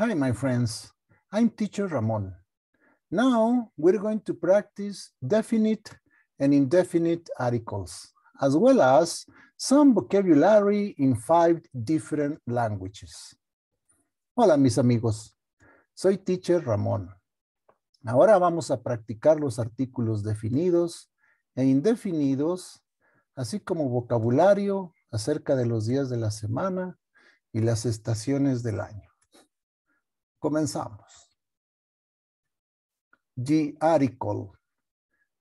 Hi, my friends. I'm teacher Ramon. Now we're going to practice definite and indefinite articles, as well as some vocabulary in five different languages. Hola, mis amigos. Soy teacher Ramón. Ahora vamos a practicar los artículos definidos e indefinidos, así como vocabulario acerca de los días de la semana y las estaciones del año. Comenzamos. G article,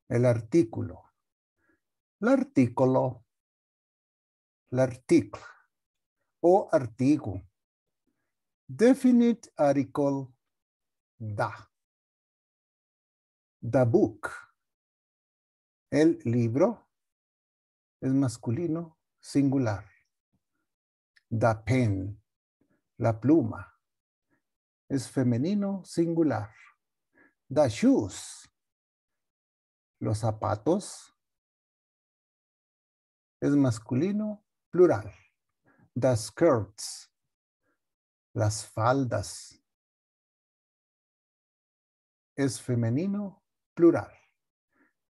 el artículo. el l'article o artículo. Definite article, da. Da book, el libro, El masculino, singular. Da pen, la pluma es femenino singular. The shoes, los zapatos, es masculino plural. The skirts, las faldas, es femenino plural.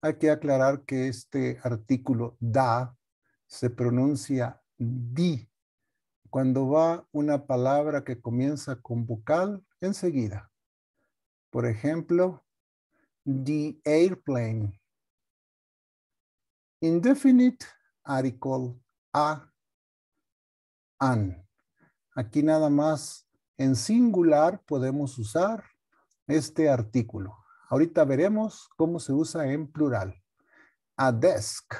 Hay que aclarar que este artículo da se pronuncia di cuando va una palabra que comienza con vocal enseguida. Por ejemplo, the airplane. Indefinite article a, an. Aquí nada más en singular podemos usar este artículo. Ahorita veremos cómo se usa en plural. A desk,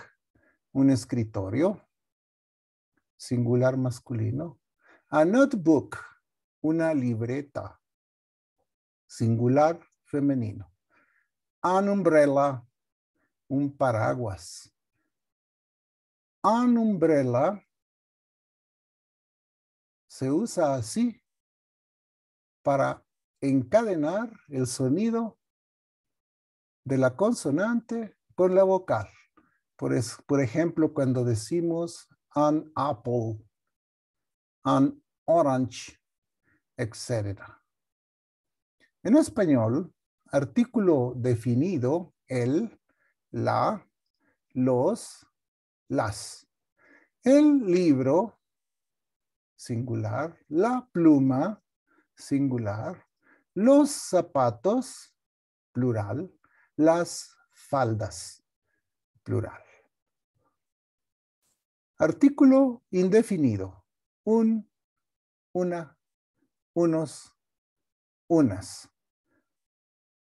un escritorio singular masculino. A notebook, una libreta, singular femenino. An umbrella, un paraguas. An umbrella se usa así para encadenar el sonido de la consonante con la vocal. Por, por ejemplo, cuando decimos an apple, an orange, etc. En español, artículo definido, el, la, los, las. El libro, singular, la pluma, singular, los zapatos, plural, las faldas, plural. Artículo indefinido. Un, una, unos, unas.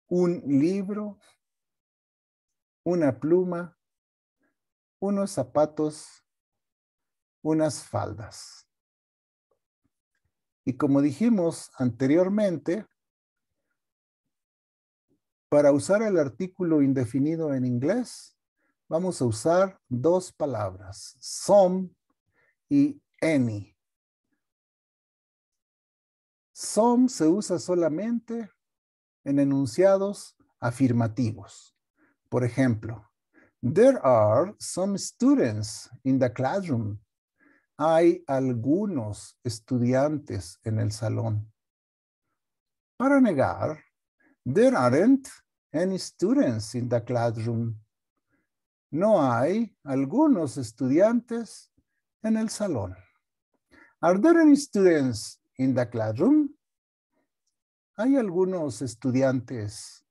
Un libro, una pluma, unos zapatos, unas faldas. Y como dijimos anteriormente, para usar el artículo indefinido en inglés, vamos a usar dos palabras, some y any. Some se usa solamente en enunciados afirmativos. Por ejemplo, there are some students in the classroom. Hay algunos estudiantes en el salón. Para negar, there aren't any students in the classroom no hay algunos estudiantes en el salón. Are there any students in the classroom? ¿Hay algunos estudiantes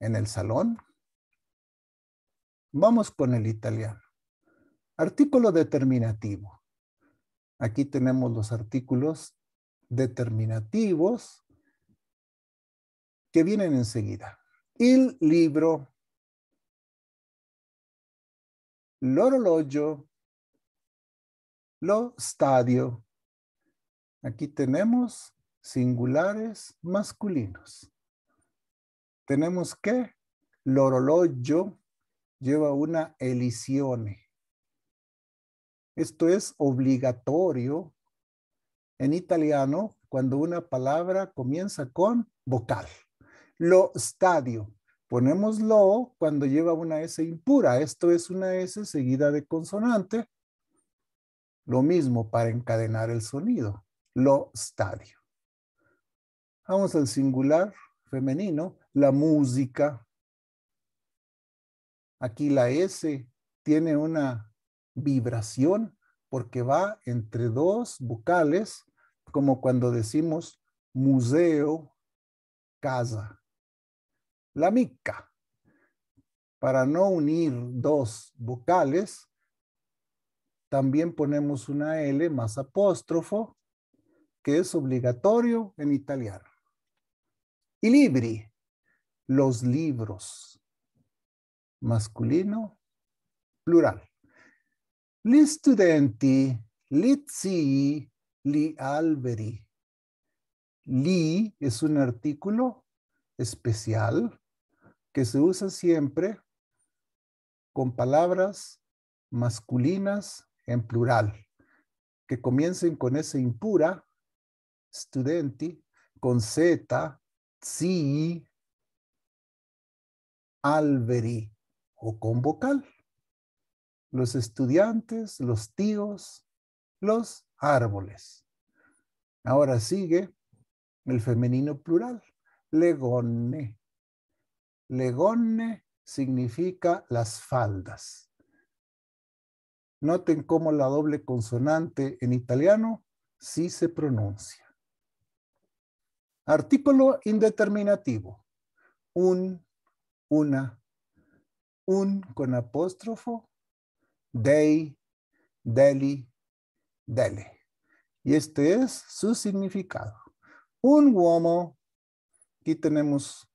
en el salón? Vamos con el italiano. Artículo determinativo. Aquí tenemos los artículos determinativos que vienen enseguida. El libro l'orologio, lo stadio. Aquí tenemos singulares masculinos. Tenemos que l'orologio lleva una elisione. Esto es obligatorio en italiano cuando una palabra comienza con vocal. Lo stadio Ponemos lo cuando lleva una S impura. Esto es una S seguida de consonante. Lo mismo para encadenar el sonido. Lo estadio. Vamos al singular femenino. La música. Aquí la S tiene una vibración porque va entre dos vocales, como cuando decimos museo, casa la mica. Para no unir dos vocales, también ponemos una L más apóstrofo, que es obligatorio en italiano. Y libri, los libros, masculino, plural. li studenti, li zii, li alberi. Li es un artículo especial que se usa siempre con palabras masculinas en plural, que comiencen con ese impura, studenti, con Z, si, alberi o con vocal. Los estudiantes, los tíos, los árboles. Ahora sigue el femenino plural, legone, Legone significa las faldas. Noten cómo la doble consonante en italiano sí se pronuncia. Artículo indeterminativo. Un, una, un con apóstrofo, dei, deli, dele. Y este es su significado. Un uomo, aquí tenemos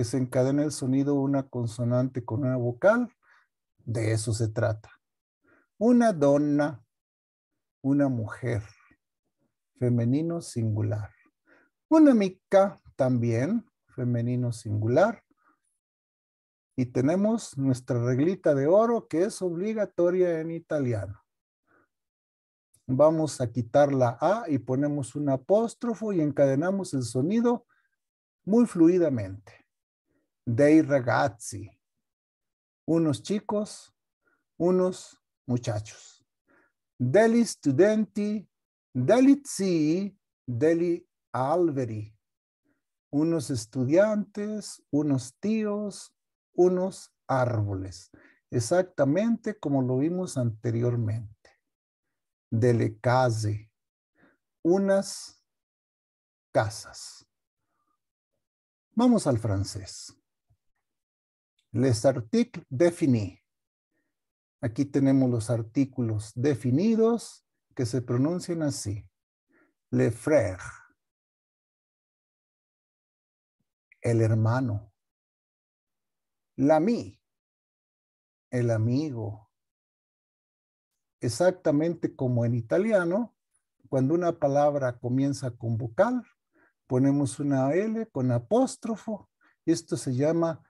que se encadena el sonido una consonante con una vocal, de eso se trata. Una donna, una mujer, femenino singular. Una mica también, femenino singular. Y tenemos nuestra reglita de oro que es obligatoria en italiano. Vamos a quitar la A y ponemos un apóstrofo y encadenamos el sonido muy fluidamente dei ragazzi, unos chicos, unos muchachos. Deli studenti, degli zii, deli alberi, unos estudiantes, unos tíos, unos árboles, exactamente como lo vimos anteriormente. Dele case, unas casas. Vamos al francés. Les articles définis. Aquí tenemos los artículos definidos que se pronuncian así. Le frère. El hermano. La mi. El amigo. Exactamente como en italiano, cuando una palabra comienza con vocal, ponemos una L con apóstrofo. Esto se llama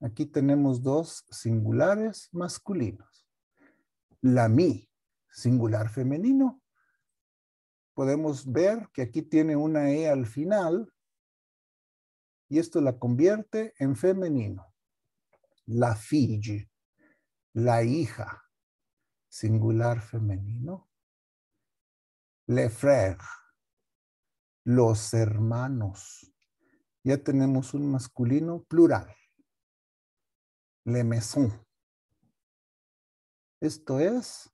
Aquí tenemos dos singulares masculinos. La mi, singular femenino. Podemos ver que aquí tiene una E al final y esto la convierte en femenino. La fille, la hija, singular femenino. Le frère, los hermanos, ya tenemos un masculino plural. Le maison. Esto es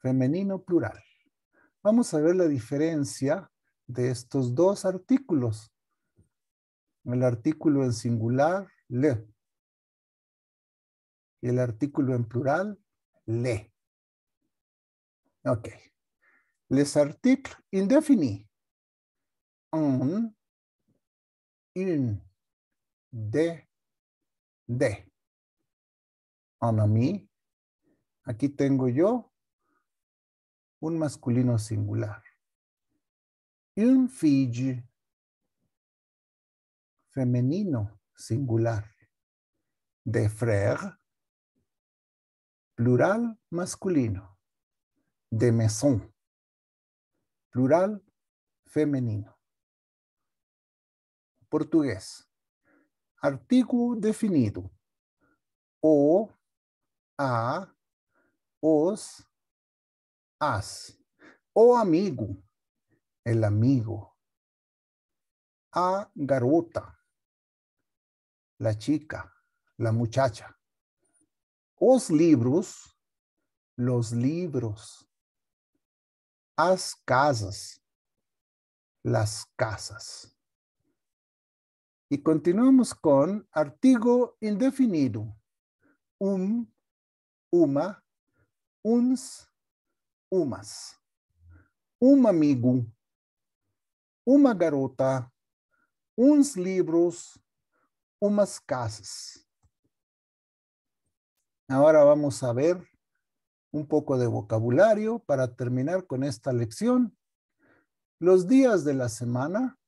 femenino plural. Vamos a ver la diferencia de estos dos artículos. El artículo en singular, le. Y el artículo en plural, le. Ok. Les articles indéfinis. Un in de de anami aquí tengo yo un masculino singular un Fiji femenino singular de frère plural masculino de maison plural femenino Portugués. Artículo definido. O, a, os, as. O amigo, el amigo. A garota, la chica, la muchacha. Os libros, los libros. As casas, las casas. Y continuamos con artigo indefinido. Un, uma, uns, umas. Un amigo, uma garota, uns libros, umas casas. Ahora vamos a ver un poco de vocabulario para terminar con esta lección. Los días de la semana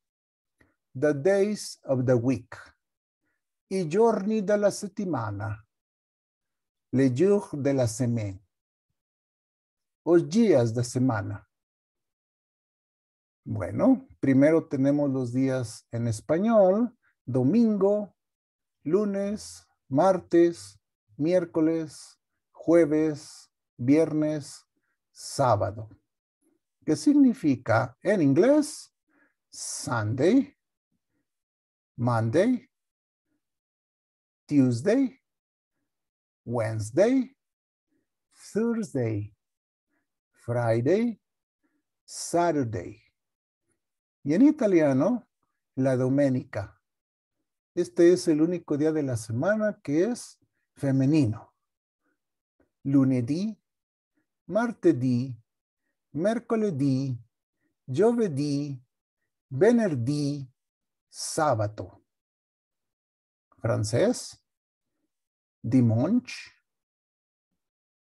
the days of the week, i giorni della settimana, Le jours de la semaine, los días de semana. Bueno, primero tenemos los días en español, domingo, lunes, martes, miércoles, jueves, viernes, sábado. ¿Qué significa en inglés? Sunday, Monday, Tuesday, Wednesday, Thursday, Friday, Saturday. Y en italiano, la domenica. Este es el único día de la semana que es femenino. Lunedì, martedì, mercoledì, giovedì, venerdì, sábado. Francés, dimanche,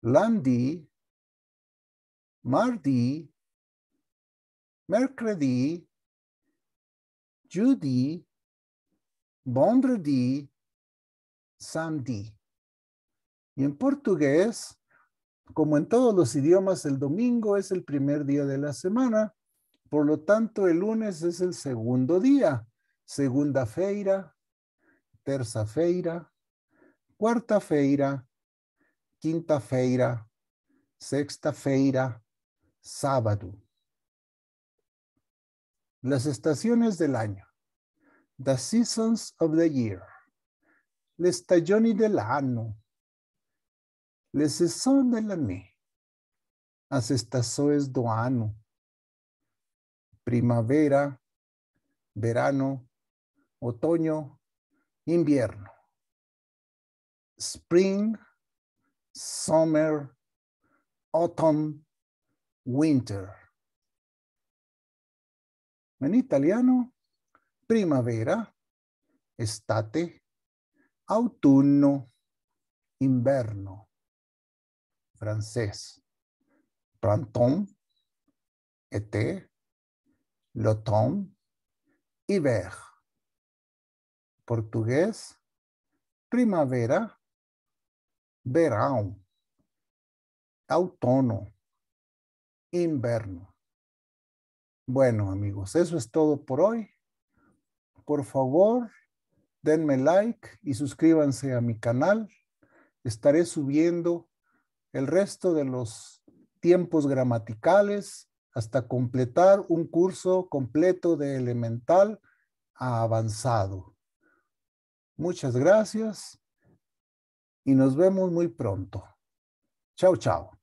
lundi, mardi, mercredi, jeudi, vendredi, samedi. Y en portugués, como en todos los idiomas, el domingo es el primer día de la semana. Por lo tanto, el lunes es el segundo día segunda-feira, terça-feira, quarta-feira, quinta-feira, sexta-feira, sábado. Las estaciones del año. The seasons of the year. Le stagioni dell'anno. Le saison de Me, Las estaciones Primavera, verano, otoño, invierno. Spring, summer, autumn, winter. En italiano, primavera, estate, autunno, inverno. Francés, printemps, été, l'automne, hiver. Portugués, primavera, verano, autono, inverno. Bueno, amigos, eso es todo por hoy. Por favor, denme like y suscríbanse a mi canal. Estaré subiendo el resto de los tiempos gramaticales hasta completar un curso completo de elemental a avanzado. Muchas gracias y nos vemos muy pronto. Chao, chao.